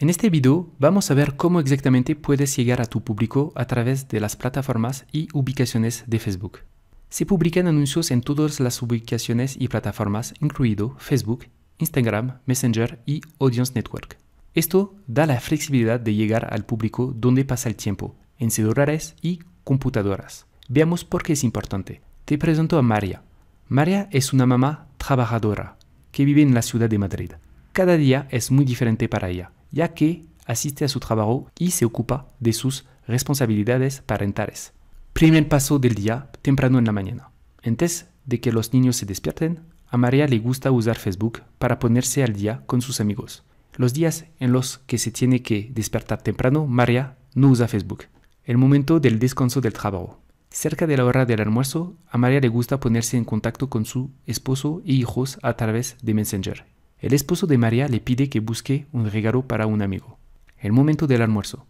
En este video vamos a ver cómo exactamente puedes llegar a tu público a través de las plataformas y ubicaciones de Facebook. Se publican anuncios en todas las ubicaciones y plataformas, incluido Facebook, Instagram, Messenger y Audience Network. Esto da la flexibilidad de llegar al público donde pasa el tiempo, en celulares y computadoras. Veamos por qué es importante. Te presento a María. María es una mamá trabajadora que vive en la ciudad de Madrid. Cada día es muy diferente para ella ya que asiste a su trabajo y se ocupa de sus responsabilidades parentales. Primer paso del día, temprano en la mañana. Antes de que los niños se despierten, a María le gusta usar Facebook para ponerse al día con sus amigos. Los días en los que se tiene que despertar temprano, María no usa Facebook. El momento del descanso del trabajo. Cerca de la hora del almuerzo, a María le gusta ponerse en contacto con su esposo e hijos a través de Messenger el esposo de María le pide que busque un regalo para un amigo. El momento del almuerzo.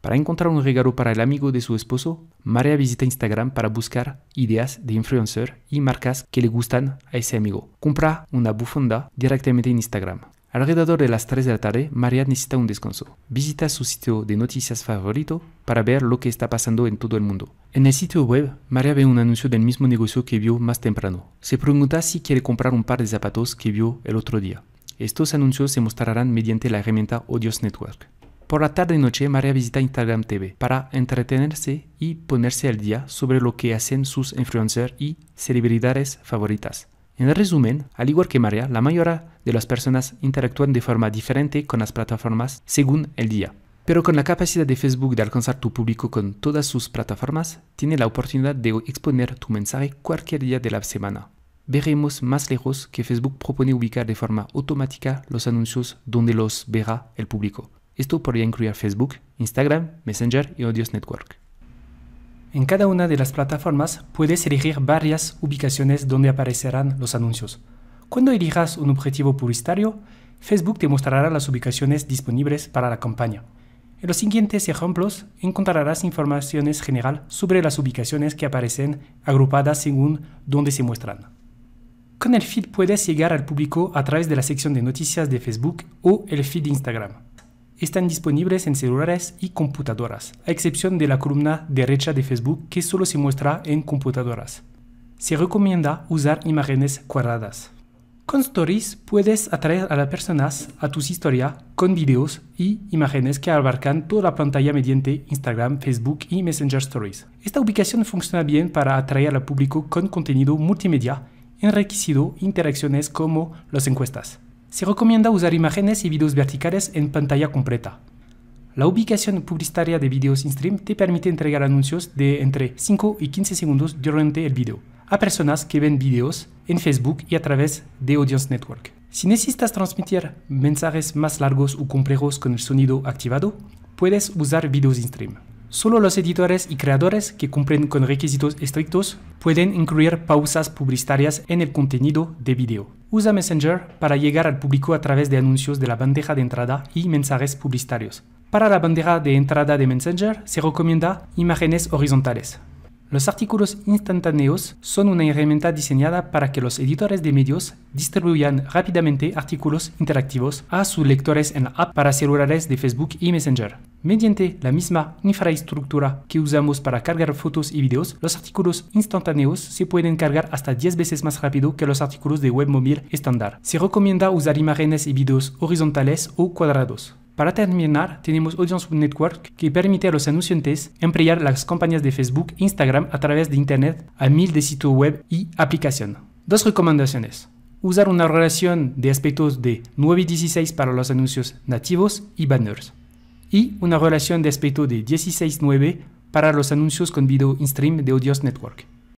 Para encontrar un regalo para el amigo de su esposo, María visita Instagram para buscar ideas de influencer y marcas que le gustan a ese amigo. Compra una bufanda directamente en Instagram. Alrededor de las 3 de la tarde, María necesita un descanso. Visita su sitio de noticias favorito para ver lo que está pasando en todo el mundo. En el sitio web, María ve un anuncio del mismo negocio que vio más temprano. Se pregunta si quiere comprar un par de zapatos que vio el otro día. Estos anuncios se mostrarán mediante la herramienta Audios Network. Por la tarde y noche, María visita Instagram TV para entretenerse y ponerse al día sobre lo que hacen sus influencers y celebridades favoritas. En resumen, al igual que María, la mayoría de las personas interactúan de forma diferente con las plataformas según el día. Pero con la capacidad de Facebook de alcanzar tu público con todas sus plataformas, tiene la oportunidad de exponer tu mensaje cualquier día de la semana. Veremos más lejos que Facebook propone ubicar de forma automática los anuncios donde los verá el público. Esto podría incluir Facebook, Instagram, Messenger y Audios Network. En cada una de las plataformas puedes elegir varias ubicaciones donde aparecerán los anuncios. Cuando elijas un objetivo publicitario, Facebook te mostrará las ubicaciones disponibles para la campaña. En los siguientes ejemplos encontrarás informaciones general sobre las ubicaciones que aparecen agrupadas según dónde se muestran. Con el feed puedes llegar al público a través de la sección de noticias de Facebook o el feed de Instagram están disponibles en celulares y computadoras, a excepción de la columna derecha de Facebook que solo se muestra en computadoras. Se recomienda usar imágenes cuadradas. Con Stories puedes atraer a las personas a tus historias con videos y imágenes que abarcan toda la pantalla mediante Instagram, Facebook y Messenger Stories. Esta ubicación funciona bien para atraer al público con contenido multimedia enriquecido e interacciones como las encuestas se recomienda usar imágenes y videos verticales en pantalla completa. La ubicación publicitaria de Videos in stream te permite entregar anuncios de entre 5 y 15 segundos durante el video a personas que ven videos en Facebook y a través de Audience Network. Si necesitas transmitir mensajes más largos o complejos con el sonido activado, puedes usar Videos in stream. Solo los editores y creadores que cumplen con requisitos estrictos pueden incluir pausas publicitarias en el contenido de video. Usa Messenger para llegar al público a través de anuncios de la bandeja de entrada y mensajes publicitarios. Para la bandeja de entrada de Messenger se recomienda imágenes horizontales, los artículos instantáneos son una herramienta diseñada para que los editores de medios distribuyan rápidamente artículos interactivos a sus lectores en la app para celulares de Facebook y Messenger. Mediante la misma infraestructura que usamos para cargar fotos y videos, los artículos instantáneos se pueden cargar hasta 10 veces más rápido que los artículos de web móvil estándar. Se recomienda usar imágenes y videos horizontales o cuadrados. Para terminar, tenemos Audience Network, que permite a los anunciantes emplear las compañías de Facebook e Instagram a través de Internet a mil de sitios web y aplicaciones. Dos recomendaciones. Usar una relación de aspectos de 9 16 para los anuncios nativos y banners. Y una relación de aspecto de 16-9 para los anuncios con video in stream de Audience Network.